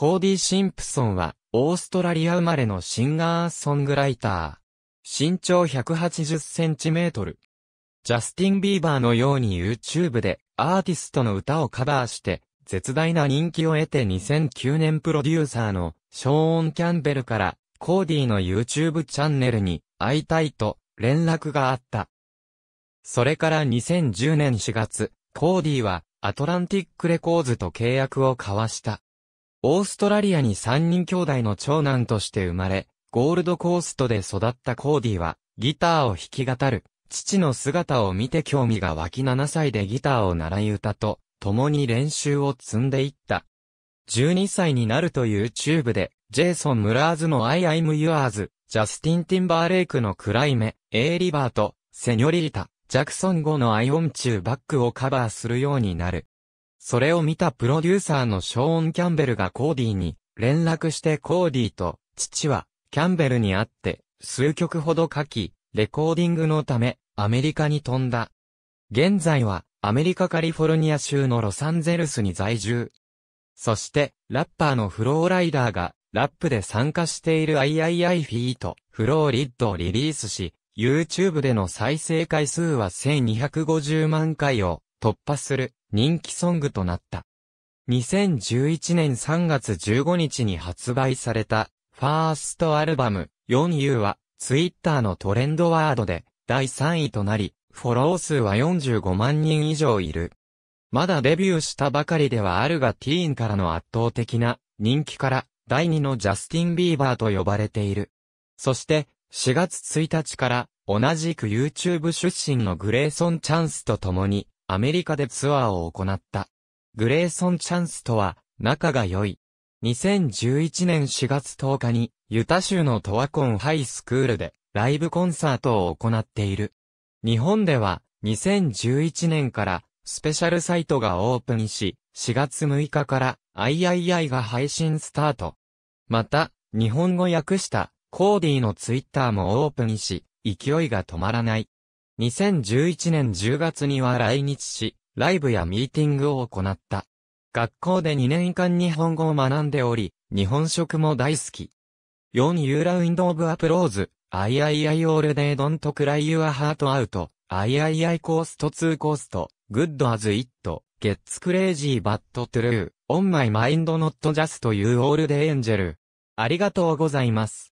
コーディ・シンプソンは、オーストラリア生まれのシンガーソングライター。身長180センチメートル。ジャスティン・ビーバーのように YouTube でアーティストの歌をカバーして、絶大な人気を得て2009年プロデューサーのショーン・キャンベルからコーディの YouTube チャンネルに会いたいと連絡があった。それから2010年4月、コーディはアトランティックレコーズと契約を交わした。オーストラリアに3人兄弟の長男として生まれ、ゴールドコーストで育ったコーディは、ギターを弾き語る、父の姿を見て興味が湧き7歳でギターを習い歌と、共に練習を積んでいった。12歳になると YouTube で、ジェイソン・ムラーズの I am yours、ジャスティン・ティンバーレイクの暗い目、エイリバーと、セニョリリタ、ジャクソン5のアイオンチューバックをカバーするようになる。それを見たプロデューサーのショーン・キャンベルがコーディに連絡してコーディと父はキャンベルに会って数曲ほど書き、レコーディングのためアメリカに飛んだ。現在はアメリカカリフォルニア州のロサンゼルスに在住。そしてラッパーのフローライダーがラップで参加している III フィートフローリッドをリリースし、YouTube での再生回数は1250万回を突破する。人気ソングとなった。2011年3月15日に発売された、ファーストアルバム、4U は、ツイッターのトレンドワードで、第3位となり、フォロー数は45万人以上いる。まだデビューしたばかりではあるがティーンからの圧倒的な人気から第2のジャスティン・ビーバーと呼ばれている。そして4月1日から同じく YouTube 出身のグレーソン・チャンスと共にアメリカでツアーを行った。グレーソン・チャンスとは、仲が良い。2011年4月10日に、ユタ州のトワコンハイスクールで、ライブコンサートを行っている。日本では、2011年から、スペシャルサイトがオープンし、4月6日から、III が配信スタート。また、日本語訳した、コーディのツイッターもオープンし、勢いが止まらない。2011年10月には来日し、ライブやミーティングを行った。学校で2年間日本語を学んでおり、日本食も大好き。4ユーラウンドオブアプローズ、I I I all day don't cry your heart out, I I I cost to cost, good as it, gets crazy but true, on my mind not just you all day angel. ありがとうございます。